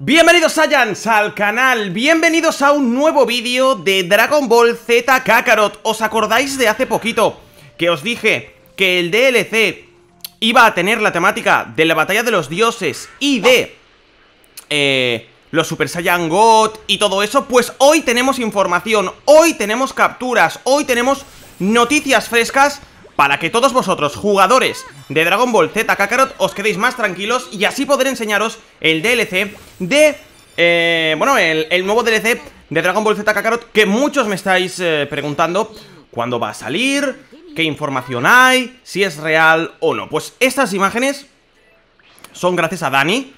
Bienvenidos Saiyans al canal, bienvenidos a un nuevo vídeo de Dragon Ball Z Kakarot ¿Os acordáis de hace poquito que os dije que el DLC iba a tener la temática de la batalla de los dioses y de eh, los Super Saiyan God y todo eso? Pues hoy tenemos información, hoy tenemos capturas, hoy tenemos noticias frescas para que todos vosotros, jugadores de Dragon Ball Z Kakarot, os quedéis más tranquilos y así poder enseñaros el DLC de... Eh, bueno, el, nuevo DLC de Dragon Ball Z Kakarot que muchos me estáis eh, preguntando cuándo va a salir, qué información hay, si es real o no. Pues estas imágenes son gracias a Dani,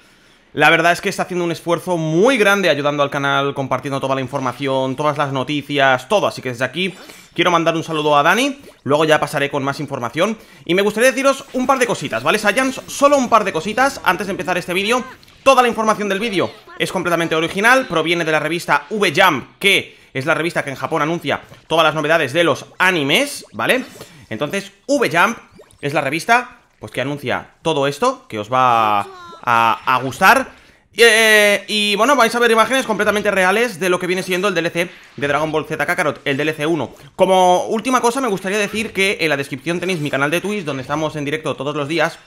la verdad es que está haciendo un esfuerzo muy grande ayudando al canal, compartiendo toda la información, todas las noticias, todo. Así que desde aquí quiero mandar un saludo a Dani, luego ya pasaré con más información. Y me gustaría deciros un par de cositas, ¿vale, Saiyans? Solo un par de cositas antes de empezar este vídeo. Toda la información del vídeo es completamente original, proviene de la revista V-Jump, que es la revista que en Japón anuncia todas las novedades de los animes, ¿vale? Entonces, V-Jump es la revista pues que anuncia todo esto, que os va a, gustar eh, y bueno, vais a ver imágenes completamente reales de lo que viene siendo el DLC de Dragon Ball Z Kakarot, el DLC 1. Como última cosa, me gustaría decir que en la descripción tenéis mi canal de Twitch, donde estamos en directo todos los días.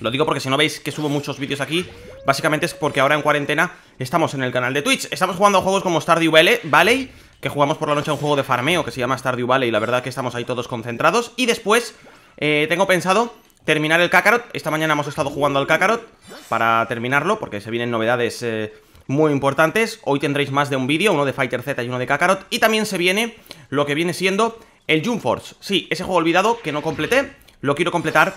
Lo digo porque si no veis que subo muchos vídeos aquí, básicamente es porque ahora en cuarentena estamos en el canal de Twitch. Estamos jugando a juegos como Stardew Valley, que jugamos por la noche a un juego de farmeo que se llama Stardew Valley, y la verdad que estamos ahí todos concentrados. Y después eh, tengo pensado terminar el Kakarot. Esta mañana hemos estado jugando al Kakarot para terminarlo, porque se vienen novedades eh, muy importantes. Hoy tendréis más de un vídeo, uno de Fighter Z y uno de Kakarot. Y también se viene lo que viene siendo el Jump Force. Sí, ese juego olvidado que no completé, lo quiero completar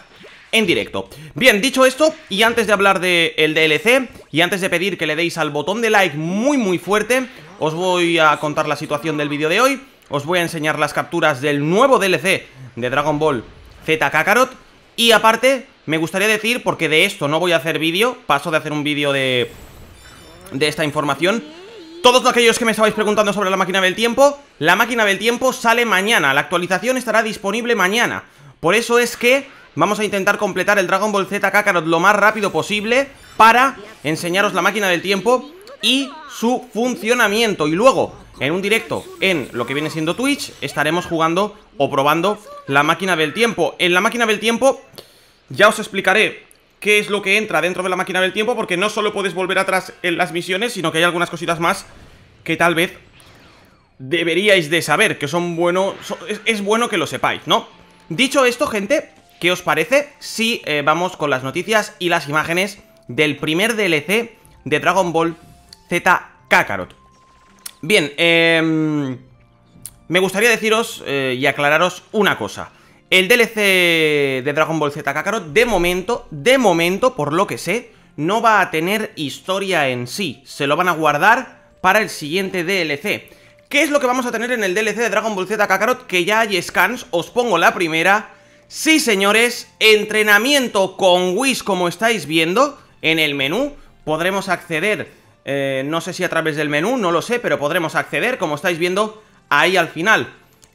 en directo. Bien, dicho esto, y antes de hablar del DLC, y antes de pedir que le deis al botón de like muy muy fuerte, os voy a contar la situación del vídeo de hoy, os voy a enseñar las capturas del nuevo DLC de Dragon Ball Z Kakarot, y aparte, me gustaría decir, porque de esto no voy a hacer vídeo, paso de hacer un vídeo de, de esta información, todos aquellos que me estabais preguntando sobre la máquina del tiempo, la máquina del tiempo sale mañana, la actualización estará disponible mañana. Por eso es que vamos a intentar completar el Dragon Ball Z Kakarot lo más rápido posible para enseñaros la máquina del tiempo y su funcionamiento. Y luego, en un directo en lo que viene siendo Twitch estaremos jugando o probando la máquina del tiempo. En la máquina del tiempo ya os explicaré qué es lo que entra dentro de la máquina del tiempo porque no solo puedes volver atrás en las misiones, sino que hay algunas cositas más que tal vez deberíais de saber, que son buenos. es, bueno que lo sepáis, ¿no? Dicho esto, gente, ¿qué os parece si eh, vamos con las noticias y las imágenes del primer DLC de Dragon Ball Z Kakarot? Bien, em, me gustaría deciros eh, y aclararos una cosa. El DLC de Dragon Ball Z Kakarot, de momento, de momento, por lo que sé, no va a tener historia en sí. Se lo van a guardar para el siguiente DLC. ¿Qué es lo que vamos a tener en el DLC de Dragon Ball Z Kakarot? Que ya hay scans, os pongo la primera. Sí, señores, entrenamiento con Whis, como estáis viendo, en el menú podremos acceder eh, no sé si a través del menú, no lo sé, pero podremos acceder, como estáis viendo, ahí al final.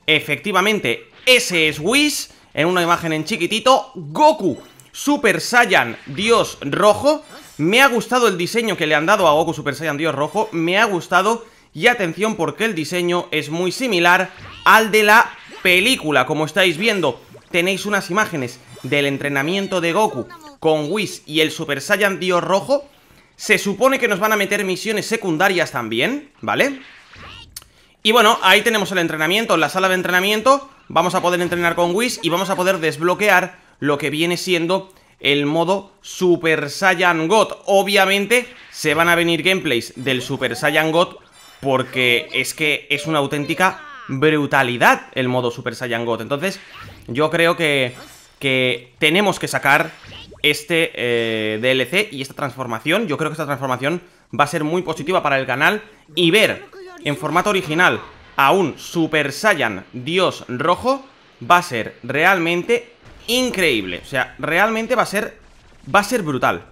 Efectivamente, ese es Whis, en una imagen en chiquitito, Goku, Super Saiyan Dios Rojo. Me ha gustado el diseño que le han dado a Goku Super Saiyan Dios Rojo, me ha gustado... Y atención porque el diseño es muy similar al de la película, como estáis viendo. Tenéis unas imágenes del entrenamiento de Goku con Whis y el Super Saiyan Dios Rojo se supone que nos van a meter misiones secundarias también, ¿vale? Y bueno, ahí tenemos el entrenamiento, la sala de entrenamiento Vamos a poder entrenar con Whis y vamos a poder desbloquear lo que viene siendo el modo Super Saiyan God Obviamente se van a venir gameplays del Super Saiyan God porque es que es una auténtica brutalidad el modo Super Saiyan God Entonces yo creo que, que tenemos que sacar este eh, DLC y esta transformación. Yo creo que esta transformación va a ser muy positiva para el canal y ver en formato original a un Super Saiyan Dios Rojo va a ser realmente increíble. O sea, realmente va a ser va a ser brutal.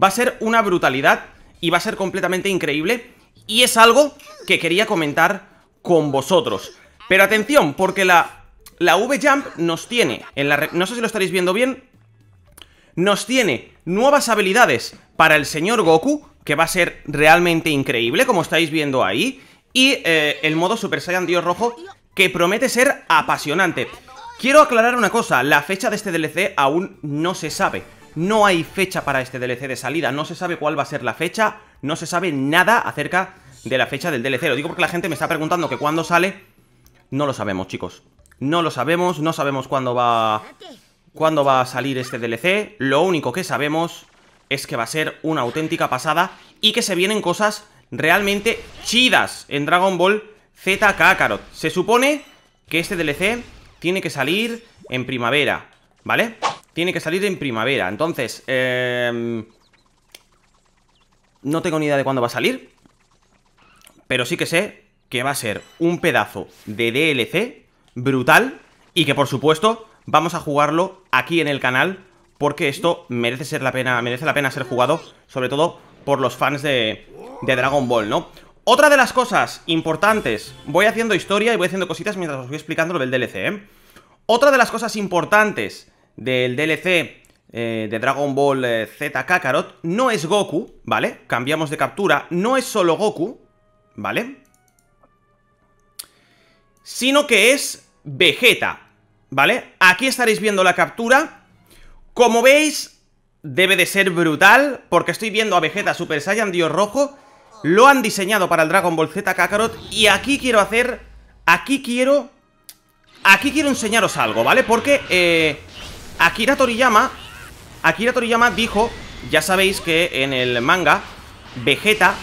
Va a ser una brutalidad y va a ser completamente increíble y es algo que quería comentar con vosotros. Pero atención, porque la la V-Jump nos tiene en la... No sé si lo estaréis viendo bien, nos tiene nuevas habilidades para el señor Goku, que va a ser realmente increíble, como estáis viendo ahí, y eh, el modo Super Saiyan Dios Rojo, que promete ser apasionante. Quiero aclarar una cosa, la fecha de este DLC aún no se sabe. No hay fecha para este DLC de salida, no se sabe cuál va a ser la fecha, no se sabe nada acerca de la fecha del DLC. Lo digo porque la gente me está preguntando que cuándo sale. No lo sabemos, chicos. No lo sabemos, no sabemos cuándo va cuándo va a salir este DLC. Lo único que sabemos es que va a ser una auténtica pasada y que se vienen cosas realmente chidas en Dragon Ball Z Kakarot. Se supone que este DLC tiene que salir en primavera, ¿vale? Tiene que salir en primavera. Entonces, em, no tengo ni idea de cuándo va a salir, pero sí que sé que va a ser un pedazo de DLC brutal y que, por supuesto, vamos a jugarlo aquí en el canal porque esto merece ser la pena, merece la pena ser jugado, sobre todo por los fans de, Dragon Ball, ¿no? Otra de las cosas importantes, voy haciendo historia y voy haciendo cositas mientras os voy explicando lo del DLC, ¿eh? Otra de las cosas importantes del DLC eh, de Dragon Ball eh, Z Kakarot no es Goku, ¿vale? Cambiamos de captura, no es solo Goku, ¿vale? Sino que es Vegeta. ¿vale? Aquí estaréis viendo la captura. Como veis, debe de ser brutal, porque estoy viendo a Vegeta Super Saiyan Dios Rojo. Lo han diseñado para el Dragon Ball Z Kakarot y aquí quiero hacer... Aquí quiero... Aquí quiero enseñaros algo, ¿vale? Porque eh, Akira Toriyama... Akira Toriyama dijo, ya sabéis que en el manga, Vegeta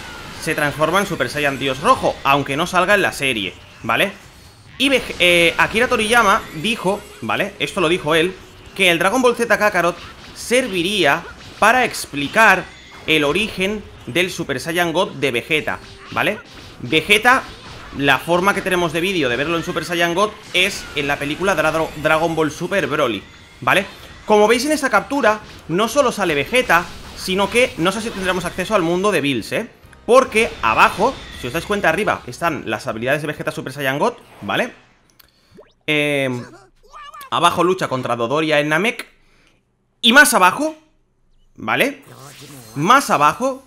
se transforma en Super Saiyan Dios Rojo, aunque no salga en la serie, ¿vale? Y eh, Akira Toriyama dijo, ¿vale? Esto lo dijo él, que el Dragon Ball Z Kakarot serviría para explicar el origen del Super Saiyan God de Vegeta, ¿vale? Vegeta, la forma que tenemos de vídeo de verlo en Super Saiyan God es en la película Dragon Ball Super Broly, ¿vale? Como veis en esta captura, no solo sale Vegeta, sino que no sé si tendremos acceso al mundo de Bills, ¿eh? Porque abajo, si os dais cuenta arriba, están las habilidades de Vegeta Super Saiyan God, ¿vale? Em, abajo lucha contra Dodoria en Namek. Y más abajo, ¿vale? Más abajo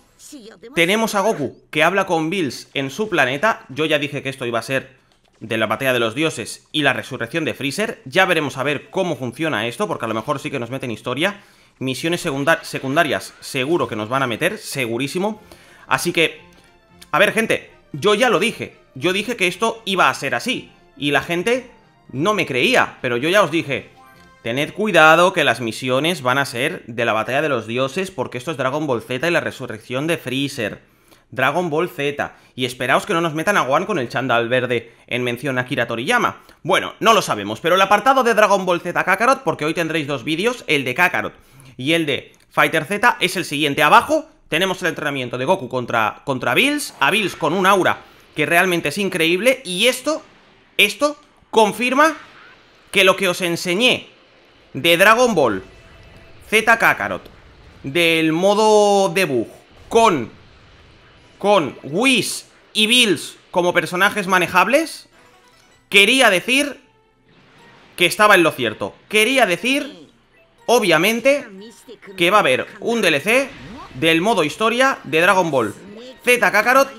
tenemos a Goku que habla con Bills en su planeta. Yo ya dije que esto iba a ser de la batalla de los dioses y la resurrección de Freezer. Ya veremos a ver cómo funciona esto, porque a lo mejor sí que nos meten historia. Misiones secundarias seguro que nos van a meter, segurísimo. Así que, a ver gente, yo ya lo dije, yo dije que esto iba a ser así, y la gente no me creía, pero yo ya os dije, tened cuidado que las misiones van a ser de la batalla de los dioses, porque esto es Dragon Ball Z y la resurrección de Freezer. Dragon Ball Z, y esperaos que no nos metan a Wan con el chándal verde en mención a Kira Toriyama. Bueno, no lo sabemos, pero el apartado de Dragon Ball Z Kakarot, porque hoy tendréis dos vídeos, el de Kakarot y el de Fighter Z, es el siguiente. Abajo tenemos el entrenamiento de Goku contra, contra Bills, a Bills con un aura que realmente es increíble y esto, esto confirma que lo que os enseñé de Dragon Ball Z Kakarot, del modo debug, con, con Whis y Bills como personajes manejables, quería decir que estaba en lo cierto. Quería decir, obviamente, que va a haber un DLC del modo historia de Dragon Ball Z Kakarot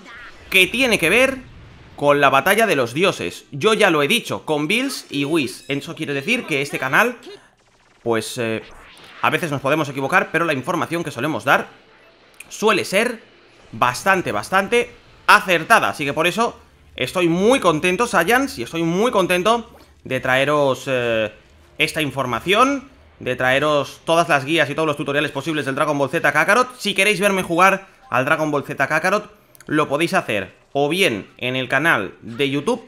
que tiene que ver con la batalla de los dioses. Yo ya lo he dicho, con Bills y Whis. Eso quiere decir que este canal, pues eh, a veces nos podemos equivocar, pero la información que solemos dar suele ser bastante, bastante acertada. Así que por eso estoy muy contento, Saiyans, y estoy muy contento de traeros eh, esta información de traeros todas las guías y todos los tutoriales posibles del Dragon Ball Z Kakarot. Si queréis verme jugar al Dragon Ball Z Kakarot, lo podéis hacer o bien en el canal de YouTube,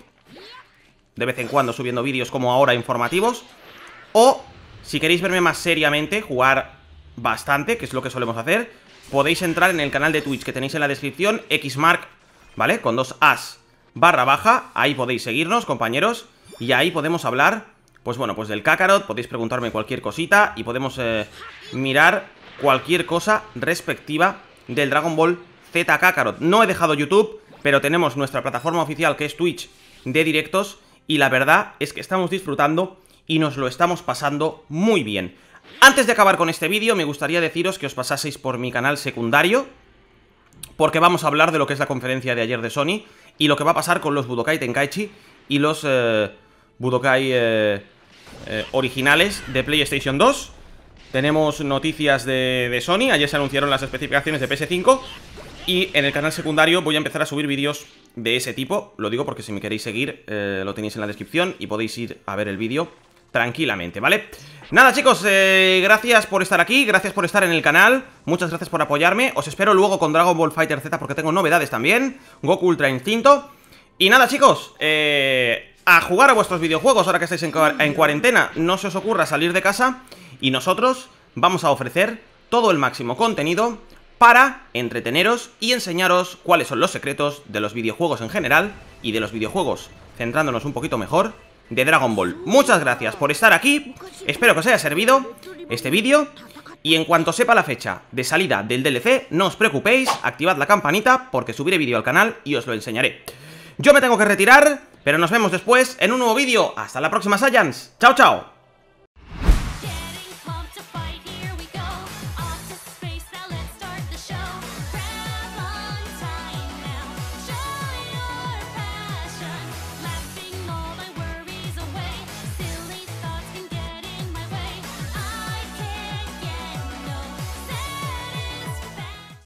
de vez en cuando subiendo vídeos como ahora informativos, o si queréis verme más seriamente, jugar bastante, que es lo que solemos hacer, podéis entrar en el canal de Twitch que tenéis en la descripción, xmark, ¿vale? Con dos as barra baja, ahí podéis seguirnos, compañeros, y ahí podemos hablar pues bueno, pues del Kakarot podéis preguntarme cualquier cosita y podemos eh, mirar cualquier cosa respectiva del Dragon Ball Z Kakarot. No he dejado YouTube, pero tenemos nuestra plataforma oficial que es Twitch de directos y la verdad es que estamos disfrutando y nos lo estamos pasando muy bien. Antes de acabar con este vídeo, me gustaría deciros que os pasaseis por mi canal secundario, porque vamos a hablar de lo que es la conferencia de ayer de Sony y lo que va a pasar con los Budokai Tenkaichi y los... Eh, Budokai eh, eh, originales de PlayStation 2 Tenemos noticias de, Sony, ayer se anunciaron las especificaciones de PS5 Y en el canal secundario voy a empezar a subir vídeos de ese tipo Lo digo porque si me queréis seguir eh, lo tenéis en la descripción y podéis ir a ver el vídeo tranquilamente, ¿vale? Nada chicos, gracias por estar aquí, gracias por estar en el canal Muchas gracias por apoyarme, os espero luego con Dragon Ball Fighter Z porque tengo novedades también Goku Ultra Instinto Y nada chicos, eh, a jugar a vuestros videojuegos ahora que estáis en, cuarentena. No se os ocurra salir de casa y nosotros vamos a ofrecer todo el máximo contenido para entreteneros y enseñaros cuáles son los secretos de los videojuegos en general y de los videojuegos, centrándonos un poquito mejor, de Dragon Ball. Muchas gracias por estar aquí, espero que os haya servido este vídeo y en cuanto sepa la fecha de salida del DLC, no os preocupéis, activad la campanita porque subiré vídeo al canal y os lo enseñaré. Yo me tengo que retirar, pero nos vemos después en un nuevo vídeo. Hasta la próxima, Saiyans. Chao, chao.